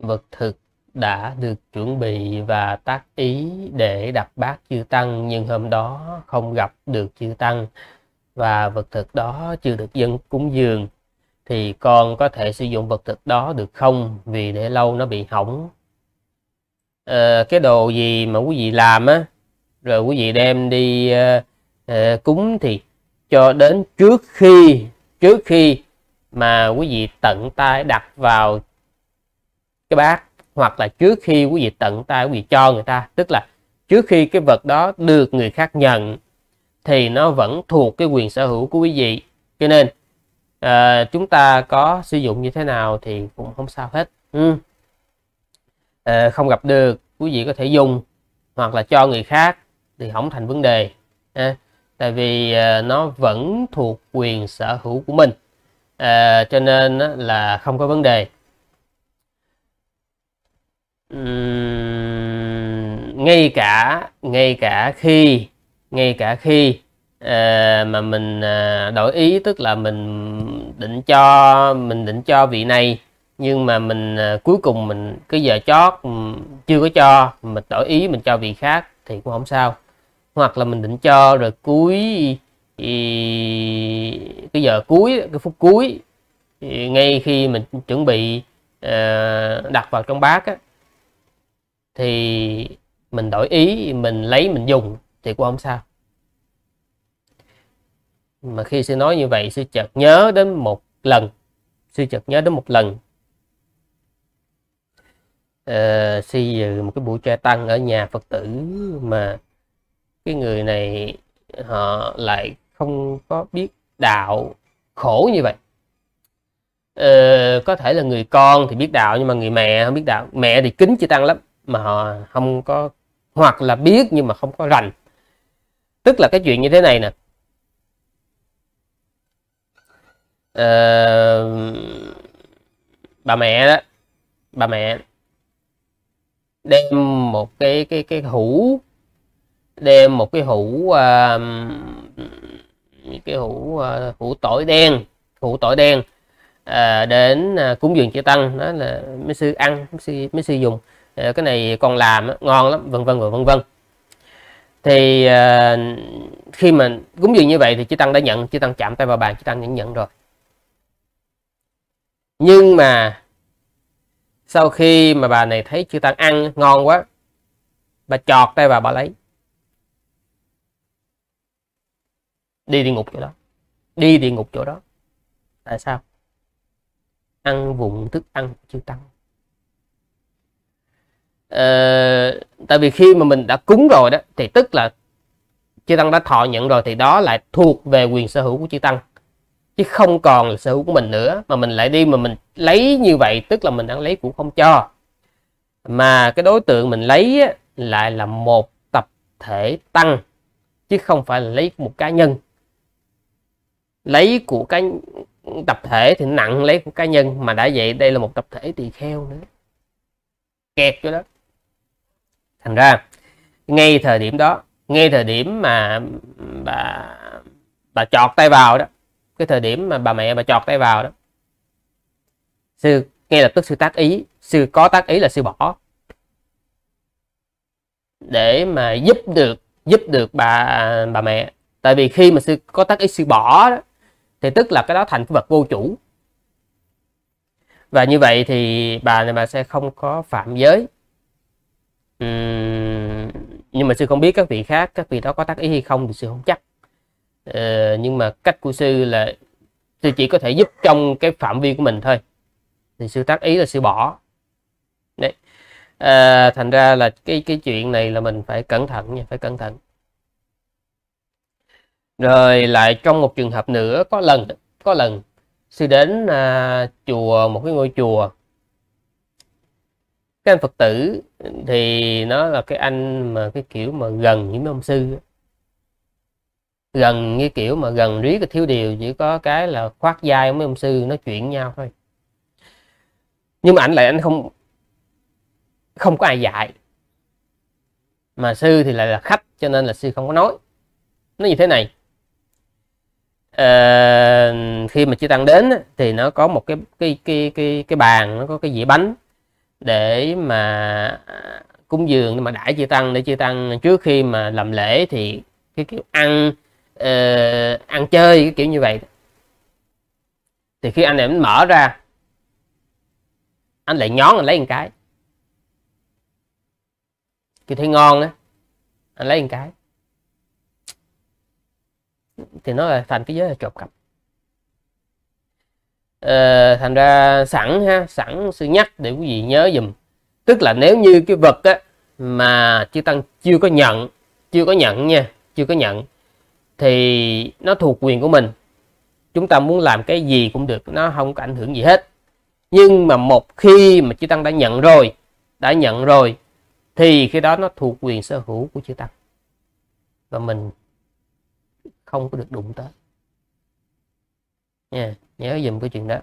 vật thực đã được chuẩn bị và tác ý để đặt bát chư tăng nhưng hôm đó không gặp được chư tăng và vật thực đó chưa được dân cúng dường thì con có thể sử dụng vật thực đó được không vì để lâu nó bị hỏng à, cái đồ gì mà quý vị làm á rồi quý vị đem đi à, à, cúng thì cho đến trước khi trước khi mà quý vị tận tay đặt vào cái bát hoặc là trước khi quý vị tận tay quý vị cho người ta tức là trước khi cái vật đó được người khác nhận thì nó vẫn thuộc cái quyền sở hữu của quý vị cho nên à, chúng ta có sử dụng như thế nào thì cũng không sao hết ừ. à, không gặp được quý vị có thể dùng hoặc là cho người khác thì không thành vấn đề à, tại vì à, nó vẫn thuộc quyền sở hữu của mình à, cho nên là không có vấn đề ngay cả ngay cả khi ngay cả khi uh, mà mình uh, đổi ý tức là mình định cho mình định cho vị này nhưng mà mình uh, cuối cùng mình cái giờ chót chưa có cho mình đổi ý mình cho vị khác thì cũng không sao hoặc là mình định cho rồi cuối thì cái giờ cuối cái phút cuối thì ngay khi mình chuẩn bị uh, đặt vào trong bát á, thì mình đổi ý mình lấy mình dùng thì cũng không sao mà khi sư nói như vậy sư chợt nhớ đến một lần sư chợt nhớ đến một lần uh, sư dự một cái buổi trai tăng ở nhà phật tử mà cái người này họ lại không có biết đạo khổ như vậy uh, có thể là người con thì biết đạo nhưng mà người mẹ không biết đạo mẹ thì kính chư tăng lắm mà họ không có hoặc là biết nhưng mà không có rành tức là cái chuyện như thế này nè à, bà mẹ đó bà mẹ đem một cái cái cái hũ đem một cái hũ uh, cái hũ uh, hũ tỏi đen hũ tỏi đen uh, đến uh, cúng dường chư tăng đó là mấy sư ăn mấy sư, mấy sư dùng Ờ, cái này con làm ngon lắm vân vân và vân vân thì ờ, khi mình cũng dường như vậy thì chị tăng đã nhận chị tăng chạm tay vào bàn chị tăng nhận nhận rồi nhưng mà sau khi mà bà này thấy chị tăng ăn ngon quá bà chọt tay vào bà lấy đi địa ngục chỗ đó đi địa ngục chỗ đó tại sao ăn vụng thức ăn chư tăng Ờ, tại vì khi mà mình đã cúng rồi đó thì tức là chư tăng đã thọ nhận rồi thì đó lại thuộc về quyền sở hữu của chư tăng chứ không còn là sở hữu của mình nữa mà mình lại đi mà mình lấy như vậy tức là mình đang lấy của không cho mà cái đối tượng mình lấy lại là một tập thể tăng chứ không phải là lấy một cá nhân lấy của cái tập thể thì nặng lấy của cá nhân mà đã vậy đây là một tập thể tỳ kheo nữa kẹt cho đó thành ra ngay thời điểm đó ngay thời điểm mà bà bà chọt tay vào đó cái thời điểm mà bà mẹ bà chọt tay vào đó sư ngay lập tức sư tác ý sư có tác ý là sư bỏ để mà giúp được giúp được bà bà mẹ tại vì khi mà sư có tác ý sư bỏ đó, thì tức là cái đó thành cái vật vô chủ và như vậy thì bà này bà sẽ không có phạm giới nhưng mà sư không biết các vị khác các vị đó có tác ý hay không thì sư không chắc ờ, nhưng mà cách của sư là sư chỉ có thể giúp trong cái phạm vi của mình thôi thì sư tác ý là sư bỏ đấy à, thành ra là cái cái chuyện này là mình phải cẩn thận nha phải cẩn thận rồi lại trong một trường hợp nữa có lần có lần sư đến à, chùa một cái ngôi chùa cái anh phật tử thì nó là cái anh mà cái kiểu mà gần những ông sư gần như kiểu mà gần rí cái thiếu điều chỉ có cái là khoát vai mấy ông sư nói chuyện nhau thôi nhưng mà ảnh lại anh không không có ai dạy mà sư thì lại là khách cho nên là sư không có nói nó như thế này à, khi mà chư tăng đến thì nó có một cái cái cái cái cái bàn nó có cái dĩa bánh để mà à, cúng dường mà đãi chia tăng để chia tăng trước khi mà làm lễ thì cái kiểu ăn uh, ăn chơi cái kiểu như vậy thì khi anh này mở ra anh lại nhón anh lấy một cái kiểu thấy ngon á anh lấy một cái thì nó là thành cái giới là trộm cắp Ờ, thành ra sẵn ha sẵn sự nhắc để quý vị nhớ dùm tức là nếu như cái vật á, mà chư tăng chưa có nhận chưa có nhận nha chưa có nhận thì nó thuộc quyền của mình chúng ta muốn làm cái gì cũng được nó không có ảnh hưởng gì hết nhưng mà một khi mà chư tăng đã nhận rồi đã nhận rồi thì khi đó nó thuộc quyền sở hữu của chư tăng và mình không có được đụng tới nha nhớ dùm cái chuyện đó